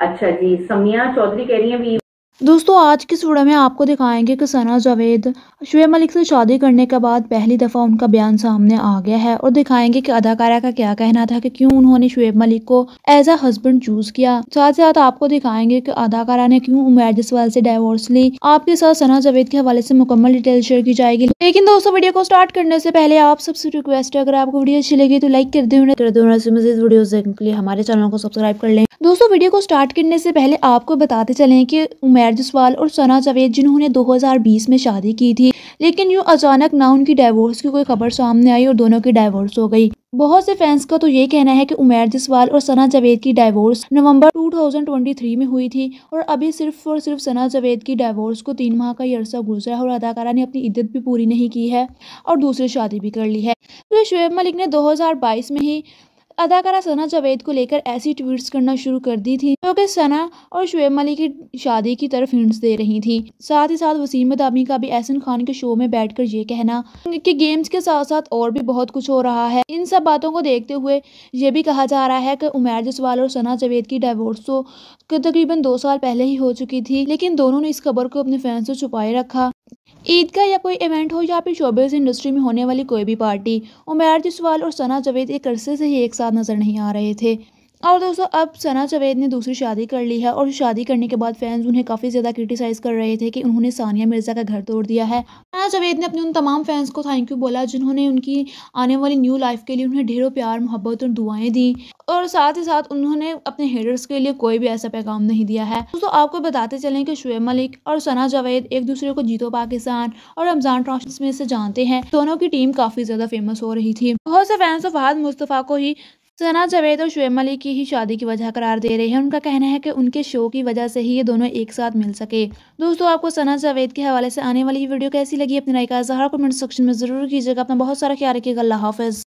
अच्छा जी समिया चौधरी कह रही हैं दोस्तों आज की वीडियो में आपको दिखाएंगे कि सना जावेद शुएब मलिक से शादी करने के बाद पहली दफ़ा उनका बयान सामने आ गया है और दिखाएंगे कि अदाकारा का क्या कहना था कि क्यों उन्होंने शुएब मलिक को एज अ हस्बैंड चूज किया साथ ही साथ आपको दिखाएंगे कि अदाकारा ने क्यों उमैर जसवाल से डाइवोर्स ली आपके साथ सना जावेद के हवाले से मुकम्मल डिटेल शेयर की जाएगी लेकिन दोस्तों वीडियो को स्टार्ट करने से पहले आप सबसे रिक्वेस्ट है अगर आपको वीडियो अच्छी लगी तो लाइक कर दे देखने के लिए हमारे चैनल को सब्सक्राइब कर लें दोस्तों वीडियो को स्टार्ट करने से पहले आपको बताते चलें कि उमेर जसवाल और सना जावेद जिन्होंने 2020 में शादी की थी लेकिन यूँ अचानक ना उनकी डाइवोर्स की कोई खबर सामने आई और दोनों की डाइवोर्स हो गई बहुत से फैंस का तो ये कहना है कि उमेर जसवाल और सना जावेद की डाइवोर्स नवंबर 2023 में हुई थी और अभी सिर्फ और सिर्फ सना जावेद की डाइवोर्स को तीन माह का ही अरसा गुजरा और अदाकारा ने अपनी इद्दत भी पूरी नहीं की है और दूसरी शादी भी कर ली है तो शुएब मलिक ने दो में ही अदाकारा सना जावेद को लेकर ऐसी ट्वीट्स करना शुरू कर दी थी जो कि सना और शुएब मलिक की शादी की तरफ हिंट्स दे रही थी साथ ही साथ वसीम अदामी का भी एहसन खान के शो में बैठकर ये कहना कि गेम्स के साथ साथ और भी बहुत कुछ हो रहा है इन सब बातों को देखते हुए ये भी कहा जा रहा है कि उमेर जसवाल और सना जावेद की डाइवोर्स तो तकरीबन दो साल पहले ही हो चुकी थी लेकिन दोनों ने इस खबर को अपने फैंस से छुपाए रखा ईद का या कोई इवेंट हो या फिर शोबेज इंडस्ट्री में होने वाली कोई भी पार्टी उमैर जसवाल और सना जवेद एक अरसे से ही एक साथ नज़र नहीं आ रहे थे और दोस्तों अब सना जवेद ने दूसरी शादी कर ली है और शादी करने के बाद फैंस उन्हें काफ़ी ज़्यादा क्रिटिसाइज़ कर रहे थे कि उन्होंने सानिया मिर्ज़ा का घर तोड़ दिया है सना जवेद ने अपने उन तमाम फैंस को थैंक यू बोला जिन्होंने उनकी आने वाली न्यू लाइफ के लिए उन्हें ढेरों प्यार मोहब्बत और दुआएं दी और साथ ही साथ उन्होंने अपने हेडर्स के लिए कोई भी ऐसा पैगाम नहीं दिया है दोस्तों आपको बताते चले कि शुएब मलिक और सना जावेद एक दूसरे को जीतो पाकिस्तान और रमजान ट्रॉफी में से जानते हैं दोनों की टीम काफ़ी ज़्यादा फेमस हो रही थी बहुत से फैंस तो फहद मुस्तफ़ा को ही सना जावेद और शुएब मलिक की ही शादी की वजह करार दे रहे हैं उनका कहना है कि उनके शो की वजह से ही ये दोनों एक साथ मिल सके दोस्तों आपको सना जावेद के हवाले से आने वाली वीडियो कैसी लगी अपनी राय का जहर कमेंट सेक्शन में जरूर कीजिएगा अपना बहुत सारा ख्याल रखिएगा अल्लाह हाफिज़